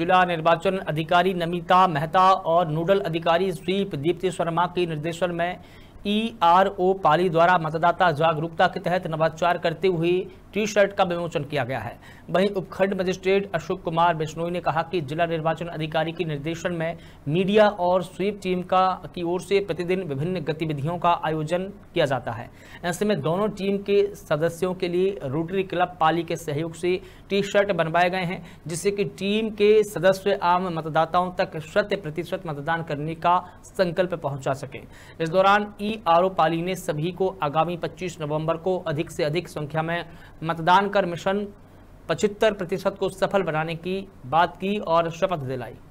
जिला निर्वाचन अधिकारी नमिता मेहता और नोडल अधिकारी श्री प्रदीप्ति शर्मा के निर्देशन में ई आर ओ पाली द्वारा मतदाता जागरूकता के तहत नवाचार करते हुए टी शर्ट का विमोचन किया गया है वहीं उपखंड मजिस्ट्रेट अशोक कुमार बिश्नोई ने कहा कि जिला निर्वाचन अधिकारी के निर्देशन में मीडिया और स्वीप टीम का की ओर से प्रतिदिन विभिन्न गतिविधियों का आयोजन किया जाता है ऐसे में दोनों टीम के सदस्यों के लिए रोटरी क्लब पाली के सहयोग से टी शर्ट बनवाए गए हैं जिससे कि टीम के सदस्य आम मतदाताओं तक शत प्रतिशत मतदान करने का संकल्प पहुंचा सके इस दौरान ई आर पाली ने सभी को आगामी पच्चीस नवम्बर को अधिक से अधिक संख्या में मतदान कर मिशन पचहत्तर प्रतिशत को सफल बनाने की बात की और शपथ दिलाई